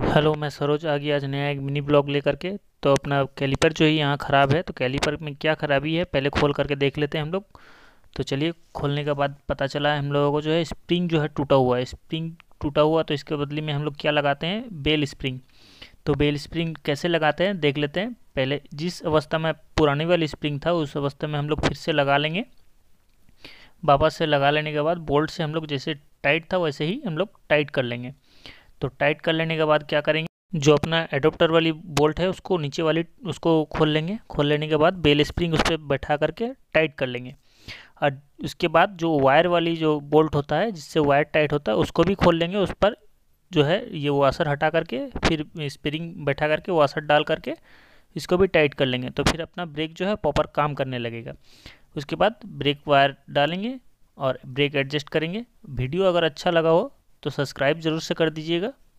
hello मैं सरोज आ गया आज नया एक मिनी ब्लॉग लेकर के तो अपना कैलीपर जो है यहाँ ख़राब है तो कैलीपर में क्या ख़राबी है पहले खोल करके देख लेते हैं हम लोग तो चलिए खोलने के बाद पता चला है हम लोगों को जो है स्प्रिंग जो है टूटा हुआ है स्प्रिंग टूटा हुआ तो इसके बदले में हम लोग क्या लगाते हैं बेल स्प्रिंग तो बेल स्प्रिंग कैसे लगाते हैं देख लेते हैं पहले जिस अवस्था में पुरानी वाली स्प्रिंग था उस अवस्था में हम लोग फिर से लगा लेंगे वापस से लगा लेने के बाद बोल्ट से हम लोग जैसे टाइट था वैसे ही हम लोग टाइट कर लेंगे तो टाइट कर लेने के बाद क्या करेंगे जो अपना एडोप्टर वाली बोल्ट है उसको नीचे वाली उसको खोल लेंगे खोल लेने के बाद बेल स्प्रिंग उस पर बैठा करके टाइट कर लेंगे और उसके बाद जो वायर वाली जो बोल्ट होता है जिससे वायर टाइट होता है उसको भी खोल लेंगे उस पर जो है ये वाशर हटा करके फिर स्प्रिंग बैठा करके वाशर डाल करके इसको भी टाइट कर लेंगे तो फिर अपना ब्रेक जो है प्रॉपर काम करने लगेगा उसके बाद ब्रेक वायर डालेंगे और ब्रेक एडजस्ट करेंगे वीडियो अगर अच्छा लगा हो तो सब्सक्राइब ज़रूर से कर दीजिएगा